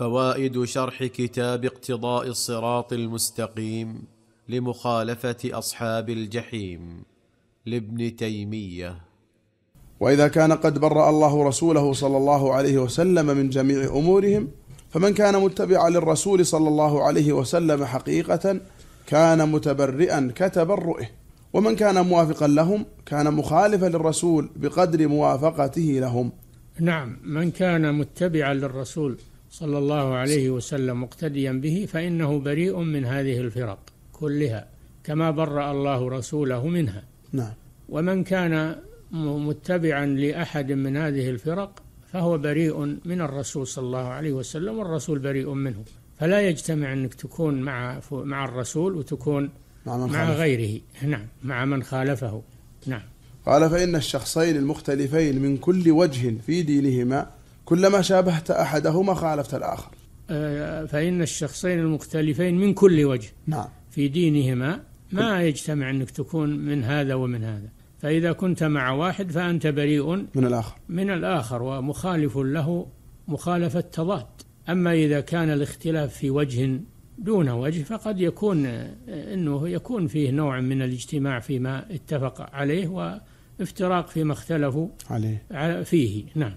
فوائد شرح كتاب اقتضاء الصراط المستقيم لمخالفه اصحاب الجحيم لابن تيميه واذا كان قد برا الله رسوله صلى الله عليه وسلم من جميع امورهم فمن كان متبعا للرسول صلى الله عليه وسلم حقيقه كان متبرئا كتبرؤه ومن كان موافقا لهم كان مخالفا للرسول بقدر موافقته لهم نعم من كان متبعا للرسول صلى الله عليه وسلم مقتديا به فإنه بريء من هذه الفرق كلها كما برأ الله رسوله منها نعم ومن كان متبعا لأحد من هذه الفرق فهو بريء من الرسول صلى الله عليه وسلم والرسول بريء منه فلا يجتمع أنك تكون مع مع الرسول وتكون مع, من مع غيره نعم مع من خالفه نعم قال فإن الشخصين المختلفين من كل وجه في دينهما كلما شابهت أحدهما خالفت الآخر آه، فإن الشخصين المختلفين من كل وجه نعم في دينهما ما يجتمع أنك تكون من هذا ومن هذا فإذا كنت مع واحد فأنت بريء من الآخر من الآخر ومخالف له مخالفة تضاد أما إذا كان الاختلاف في وجه دون وجه فقد يكون آه، أنه يكون فيه نوع من الاجتماع فيما اتفق عليه وافتراق فيما اختلفوا عليه فيه نعم